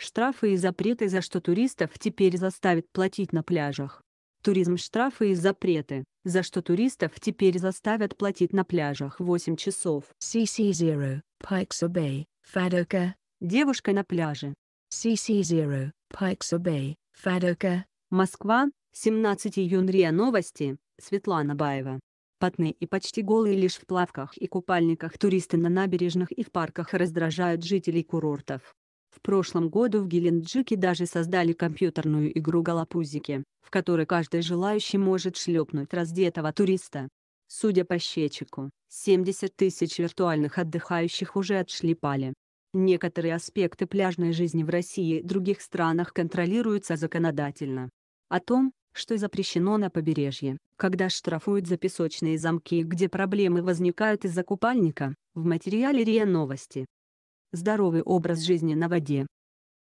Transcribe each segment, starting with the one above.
Штрафы и запреты, за что туристов теперь заставят платить на пляжах. Туризм штрафы и запреты, за что туристов теперь заставят платить на пляжах 8 часов. CC0, Pikes Bay, Fadoka. Девушка на пляже. CC0, Pikes Bay, Fadoka. Москва, 17 июня новости, Светлана Баева. Потные и почти голые лишь в плавках и купальниках туристы на набережных и в парках раздражают жителей курортов. В прошлом году в Геленджике даже создали компьютерную игру «Галапузики», в которой каждый желающий может шлепнуть раздетого туриста. Судя по счетчику, 70 тысяч виртуальных отдыхающих уже отшлепали. Некоторые аспекты пляжной жизни в России и других странах контролируются законодательно. О том, что запрещено на побережье, когда штрафуют за песочные замки, где проблемы возникают из-за купальника, в материале РИА Новости здоровый образ жизни на воде.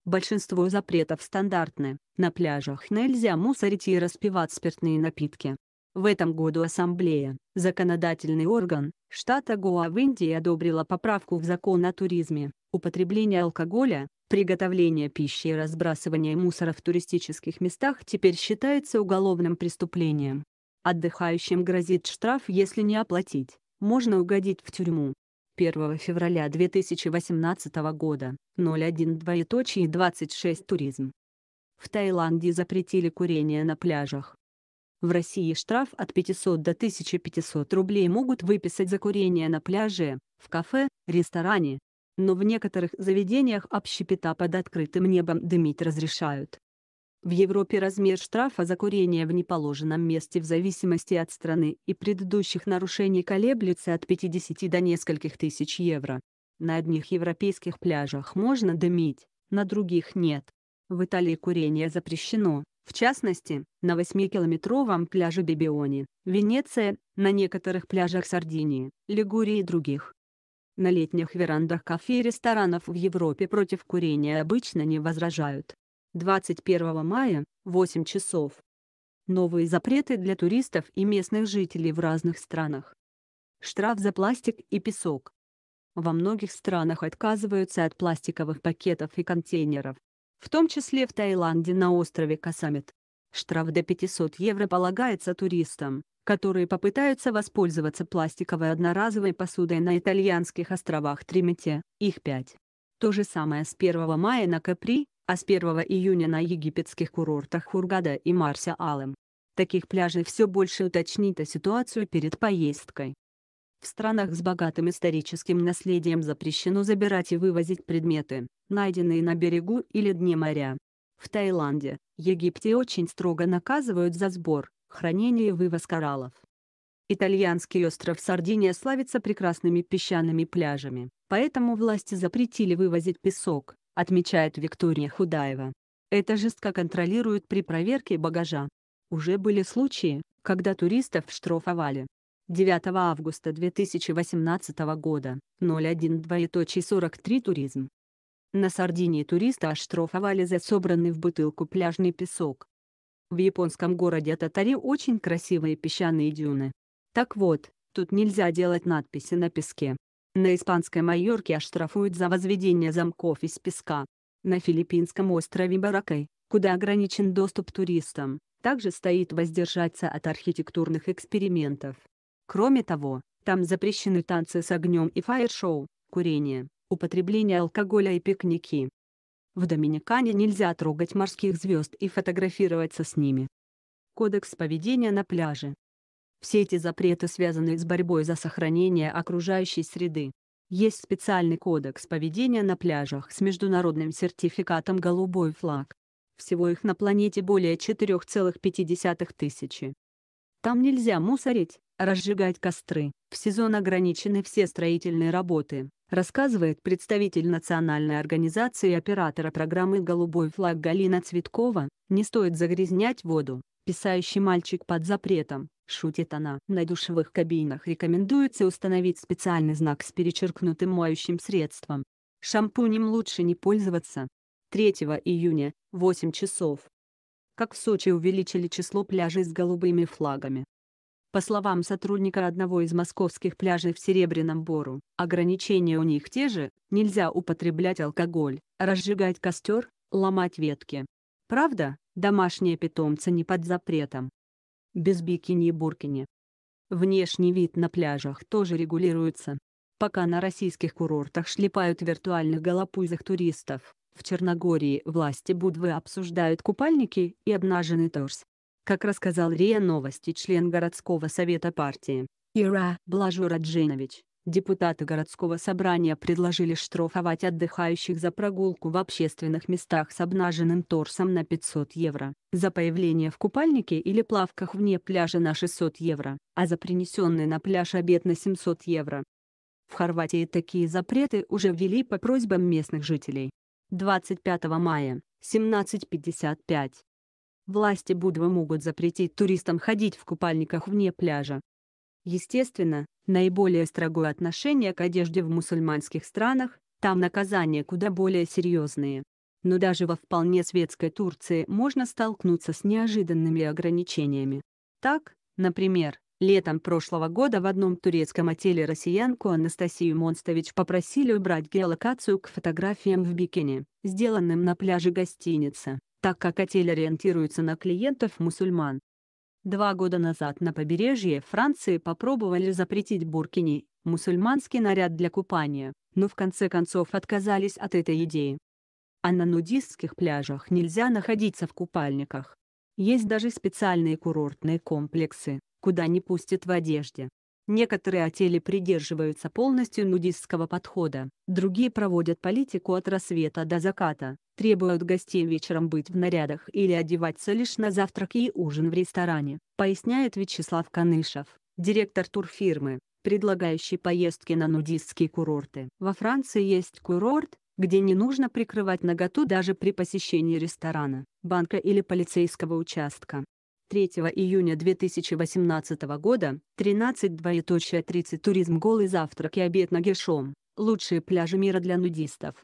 Большинство запретов стандартны. На пляжах нельзя мусорить и распивать спиртные напитки. В этом году Ассамблея, законодательный орган, штата Гоа в Индии одобрила поправку в закон о туризме, употребление алкоголя, приготовление пищи и разбрасывание мусора в туристических местах теперь считается уголовным преступлением. Отдыхающим грозит штраф если не оплатить, можно угодить в тюрьму. 1 февраля 2018 года 01:26 туризм. В Таиланде запретили курение на пляжах. В России штраф от 500 до 1500 рублей могут выписать за курение на пляже, в кафе, ресторане. Но в некоторых заведениях общепита под открытым небом дымить разрешают. В Европе размер штрафа за курение в неположенном месте в зависимости от страны и предыдущих нарушений колеблется от 50 до нескольких тысяч евро. На одних европейских пляжах можно дымить, на других нет. В Италии курение запрещено, в частности, на 8-километровом пляже Бибиони, Венеция, на некоторых пляжах Сардинии, Лигурии и других. На летних верандах кафе и ресторанов в Европе против курения обычно не возражают. 21 мая, 8 часов. Новые запреты для туристов и местных жителей в разных странах. Штраф за пластик и песок. Во многих странах отказываются от пластиковых пакетов и контейнеров. В том числе в Таиланде на острове Касамит. Штраф до 500 евро полагается туристам, которые попытаются воспользоваться пластиковой одноразовой посудой на итальянских островах Тримите, их 5. То же самое с 1 мая на Капри, а с 1 июня на египетских курортах Хургада и Марся Алым. Таких пляжей все больше уточнит а ситуацию перед поездкой. В странах с богатым историческим наследием запрещено забирать и вывозить предметы, найденные на берегу или дне моря. В Таиланде, Египте очень строго наказывают за сбор, хранение и вывоз кораллов. Итальянский остров Сардиния славится прекрасными песчаными пляжами, поэтому власти запретили вывозить песок, отмечает Виктория Худаева. Это жестко контролируют при проверке багажа. Уже были случаи, когда туристов штрафовали. 9 августа 2018 года, 01.43 туризм. На Сардинии туриста оштрафовали за собранный в бутылку пляжный песок. В японском городе Татари очень красивые песчаные дюны. Так вот, тут нельзя делать надписи на песке, на испанской Майорке оштрафуют за возведение замков из песка. На филиппинском острове Баракай, куда ограничен доступ туристам, также стоит воздержаться от архитектурных экспериментов. Кроме того, там запрещены танцы с огнем и фаер-шоу, курение, употребление алкоголя и пикники. В Доминикане нельзя трогать морских звезд и фотографироваться с ними. Кодекс поведения на пляже все эти запреты связаны с борьбой за сохранение окружающей среды. Есть специальный кодекс поведения на пляжах с международным сертификатом «Голубой флаг». Всего их на планете более 4,5 тысячи. Там нельзя мусорить, разжигать костры, в сезон ограничены все строительные работы, рассказывает представитель национальной организации оператора программы «Голубой флаг» Галина Цветкова, «Не стоит загрязнять воду», писающий мальчик под запретом. Шутит она. На душевых кабинах рекомендуется установить специальный знак с перечеркнутым моющим средством. Шампунем лучше не пользоваться. 3 июня, 8 часов. Как в Сочи увеличили число пляжей с голубыми флагами. По словам сотрудника одного из московских пляжей в Серебряном Бору, ограничения у них те же, нельзя употреблять алкоголь, разжигать костер, ломать ветки. Правда, домашние питомцы не под запретом без бикини и буркини. Внешний вид на пляжах тоже регулируется. Пока на российских курортах шлепают виртуальных голопузых туристов, в Черногории власти Будвы обсуждают купальники и обнаженный торс. Как рассказал РИА Новости член городского совета партии, Ира Блажураджинович, Депутаты городского собрания предложили штрафовать отдыхающих за прогулку в общественных местах с обнаженным торсом на 500 евро, за появление в купальнике или плавках вне пляжа на 600 евро, а за принесенный на пляж обед на 700 евро. В Хорватии такие запреты уже ввели по просьбам местных жителей. 25 мая, 17.55. Власти Будвы могут запретить туристам ходить в купальниках вне пляжа, Естественно, наиболее строгое отношение к одежде в мусульманских странах, там наказания куда более серьезные. Но даже во вполне светской Турции можно столкнуться с неожиданными ограничениями. Так, например, летом прошлого года в одном турецком отеле россиянку Анастасию Монстович попросили убрать геолокацию к фотографиям в бикини, сделанным на пляже гостиницы, так как отель ориентируется на клиентов мусульман. Два года назад на побережье Франции попробовали запретить буркини, мусульманский наряд для купания, но в конце концов отказались от этой идеи. А на нудистских пляжах нельзя находиться в купальниках. Есть даже специальные курортные комплексы, куда не пустят в одежде. Некоторые отели придерживаются полностью нудистского подхода, другие проводят политику от рассвета до заката, требуют гостей вечером быть в нарядах или одеваться лишь на завтрак и ужин в ресторане, поясняет Вячеслав Канышев, директор турфирмы, предлагающий поездки на нудистские курорты. Во Франции есть курорт, где не нужно прикрывать наготу даже при посещении ресторана, банка или полицейского участка. 3 июня 2018 года 13.30 туризм голый завтрак и обед на Гешом. Лучшие пляжи мира для нудистов.